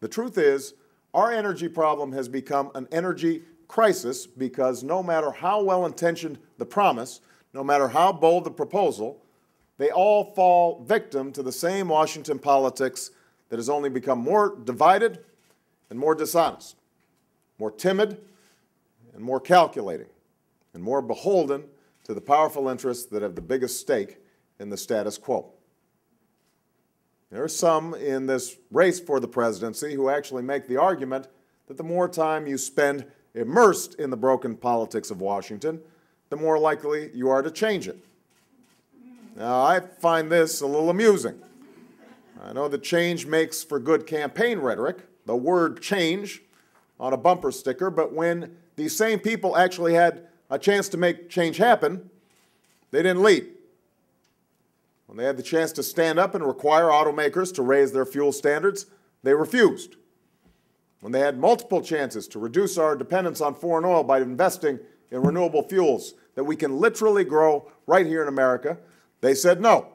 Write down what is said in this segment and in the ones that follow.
The truth is, our energy problem has become an energy crisis because no matter how well intentioned the promise, no matter how bold the proposal, they all fall victim to the same Washington politics that has only become more divided and more dishonest, more timid and more calculating, and more beholden to the powerful interests that have the biggest stake in the status quo. There are some in this race for the presidency who actually make the argument that the more time you spend immersed in the broken politics of Washington, the more likely you are to change it. Now, I find this a little amusing. I know that change makes for good campaign rhetoric, the word change on a bumper sticker, but when these same people actually had a chance to make change happen, they didn't lead. When they had the chance to stand up and require automakers to raise their fuel standards, they refused. When they had multiple chances to reduce our dependence on foreign oil by investing in renewable fuels that we can literally grow right here in America, they said no.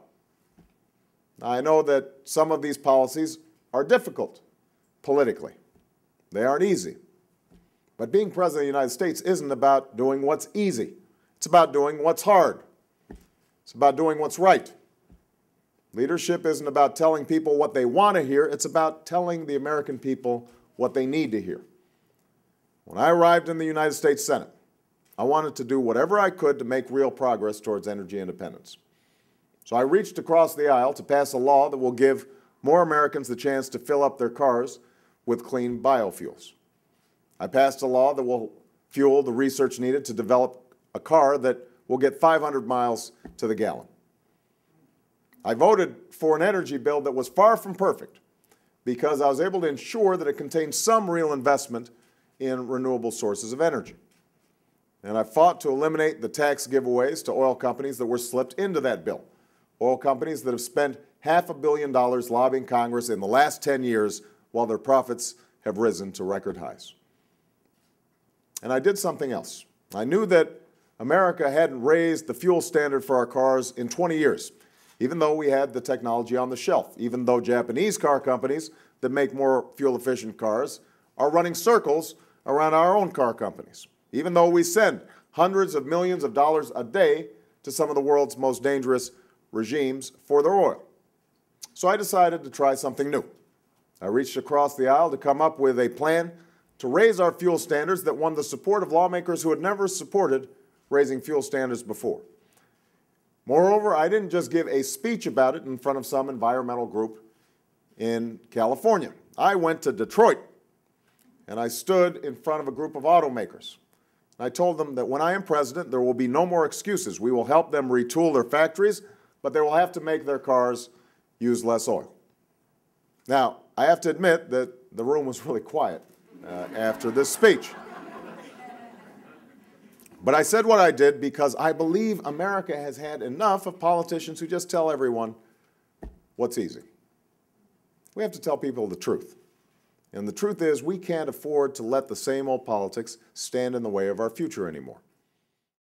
I know that some of these policies are difficult politically. They aren't easy. But being president of the United States isn't about doing what's easy. It's about doing what's hard. It's about doing what's right. Leadership isn't about telling people what they want to hear, it's about telling the American people what they need to hear. When I arrived in the United States Senate, I wanted to do whatever I could to make real progress towards energy independence. So I reached across the aisle to pass a law that will give more Americans the chance to fill up their cars with clean biofuels. I passed a law that will fuel the research needed to develop a car that will get 500 miles to the gallon. I voted for an energy bill that was far from perfect because I was able to ensure that it contained some real investment in renewable sources of energy. And I fought to eliminate the tax giveaways to oil companies that were slipped into that bill. Oil companies that have spent half a billion dollars lobbying Congress in the last 10 years while their profits have risen to record highs. And I did something else. I knew that America hadn't raised the fuel standard for our cars in 20 years even though we had the technology on the shelf, even though Japanese car companies that make more fuel efficient cars are running circles around our own car companies, even though we send hundreds of millions of dollars a day to some of the world's most dangerous regimes for their oil. So I decided to try something new. I reached across the aisle to come up with a plan to raise our fuel standards that won the support of lawmakers who had never supported raising fuel standards before. Moreover, I didn't just give a speech about it in front of some environmental group in California. I went to Detroit and I stood in front of a group of automakers. And I told them that when I am president, there will be no more excuses. We will help them retool their factories, but they will have to make their cars use less oil. Now, I have to admit that the room was really quiet uh, after this speech. But I said what I did because I believe America has had enough of politicians who just tell everyone what's easy. We have to tell people the truth. And the truth is, we can't afford to let the same old politics stand in the way of our future anymore.